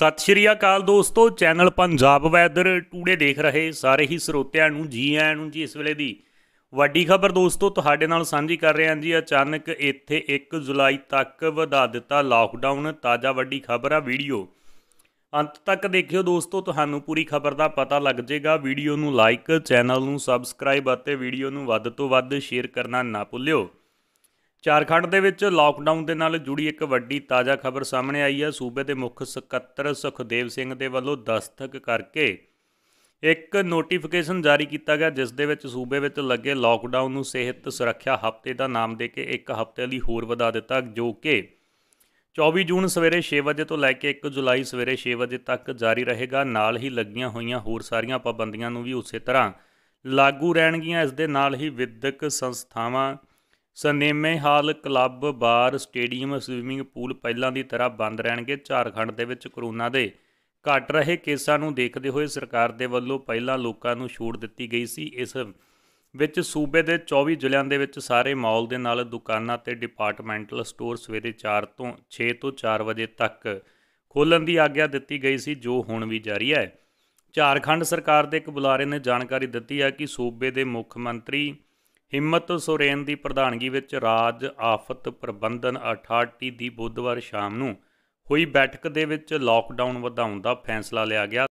ਸਤਿ ਸ਼੍ਰੀ ਅਕਾਲ ਦੋਸਤੋ channel Punjab weather today ਦੇਖ ਰਹੇ ਸਾਰੇ ਹੀ ਸਰੋਤਿਆਂ ਨੂੰ ਜੀ ਆਇਆਂ ਨੂੰ ਜੀ ਇਸ ਵੇਲੇ ਦੀ ਵੱਡੀ ਖਬਰ ਦੋਸਤੋ ਤੁਹਾਡੇ ਨਾਲ ਸਾਂਝੀ ਕਰ ਰਹੇ ਹਾਂ ਜੀ ਅਚਾਨਕ ਇੱਥੇ 1 ਜੁਲਾਈ ਤੱਕ ਵਧਾ ਦਿੱਤਾ ਲਾਕਡਾਊਨ ਤਾਜ਼ਾ ਵੱਡੀ ਖਬਰ ਆ ਵੀਡੀਓ ਅੰਤ ਤੱਕ ਦੇਖਿਓ ਦੋਸਤੋ ਤੁਹਾਨੂੰ ਪੂਰੀ ਖਬਰ ਦਾ ਪਤਾ ਲੱਗ ਜਾਏਗਾ ਵੀਡੀਓ ਨੂੰ ਲਾਈਕ ਚੈਨਲ ਨੂੰ ਸਬਸਕ੍ਰਾਈਬ ਅਤੇ ਵੀਡੀਓ ਨੂੰ ਵੱਧ ਤੋਂ ਵੱਧ ਸ਼ੇਅਰ ਕਰਨਾ ਨਾ ਭੁੱਲਿਓ ਝਾਰਖੰਡ ਦੇ ਵਿੱਚ ਲਾਕਡਾਊਨ ਦੇ ਨਾਲ ਜੁੜੀ ਇੱਕ ਵੱਡੀ ਤਾਜ਼ਾ ਖਬਰ ਸਾਹਮਣੇ ਆਈ ਹੈ ਸੂਬੇ ਦੇ ਮੁੱਖ ਸਕੱਤਰ ਸੁਖਦੇਵ ਸਿੰਘ ਦੇ ਵੱਲੋਂ ਦਸਤਕ ਕਰਕੇ ਇੱਕ ਨੋਟੀਫਿਕੇਸ਼ਨ ਜਾਰੀ ਕੀਤਾ ਗਿਆ ਜਿਸ ਦੇ ਵਿੱਚ ਸੂਬੇ ਵਿੱਚ ਲੱਗੇ ਲਾਕਡਾਊਨ ਨੂੰ ਸਿਹਤ ਸੁਰੱਖਿਆ ਹਫ਼ਤੇ ਦਾ ਨਾਮ ਦੇ ਕੇ ਇੱਕ ਹਫ਼ਤੇ ਲਈ ਹੋਰ ਵਧਾ ਦਿੱਤਾ ਜੋ ਕਿ 24 ਜੂਨ ਸਵੇਰੇ 6 ਵਜੇ ਤੋਂ ਲੈ ਕੇ 1 ਜੁਲਾਈ ਸਵੇਰੇ 6 ਵਜੇ ਤੱਕ ਜਾਰੀ ਰਹੇਗਾ ਨਾਲ ਹੀ ਲੱਗੀਆਂ ਹੋਈਆਂ ਹੋਰ ਸਾਰੀਆਂ ਪਾਬੰਦੀਆਂ ਨੂੰ ਵੀ ਉਸੇ ਤਰ੍ਹਾਂ ਲਾਗੂ ਰਹਿਣਗੀਆਂ ਇਸ ਦੇ ਨਾਲ ਹੀ ਵਿਦਿਅਕ ਸੰਸਥਾਵਾਂ cinema hall club bar stadium swimming pool ਪਹਿਲਾਂ ਦੀ ਤਰ੍ਹਾਂ ਬੰਦ ਰਹਿਣਗੇ ਝਾਰਖੰਡ ਦੇ ਵਿੱਚ ਕਰੋਨਾ ਦੇ ਘਟ ਰਹੇ ਕੇਸਾਂ ਨੂੰ ਦੇਖਦੇ ਹੋਏ ਸਰਕਾਰ ਦੇ ਵੱਲੋਂ ਪਹਿਲਾਂ ਲੋਕਾਂ ਨੂੰ ਛੂਟ ਦਿੱਤੀ ਗਈ ਸੀ ਇਸ ਵਿੱਚ ਸੂਬੇ ਦੇ 24 ਜ਼ਿਲ੍ਹਿਆਂ ਦੇ ਵਿੱਚ ਸਾਰੇ ਮਾਲ ਦੇ ਨਾਲ ਦੁਕਾਨਾਂ ਤੇ ਡਿਪਾਰਟਮੈਂਟਲ ਸਟੋਰ ਸਵੇਰੇ 4 ਤੋਂ 6 ਤੋਂ 4 ਵਜੇ ਤੱਕ ਖੋਲਣ ਦੀ ਆਗਿਆ ਦਿੱਤੀ ਗਈ ਸੀ ਜੋ ਹੁਣ ਵੀ ਜਾਰੀ ਹੈ ਝਾਰਖੰਡ ਸਰਕਾਰ ਦੇ ਇੱਕ ਬੁਲਾਰੇ ਨੇ ਜਾਣਕਾਰੀ ਦਿੱਤੀ ਹੈ ਕਿ ਸੂਬੇ ਦੇ ਮੁੱਖ ਮੰਤਰੀ ਹਿੰਮਤ ਸੁਰੇਨ ਦੀ ਪ੍ਰਧਾਨਗੀ ਵਿੱਚ ਰਾਜ ਆਫਤ ਪ੍ਰਬੰਧਨ ਅਥਾਰਟੀ ਦੀ ਬੁੱਧਵਾਰ ਸ਼ਾਮ ਨੂੰ ਹੋਈ ਬੈਠਕ ਦੇ ਵਿੱਚ ਲਾਕਡਾਊਨ ਵਧਾਉਣ ਦਾ ਫੈਸਲਾ ਲਿਆ ਗਿਆ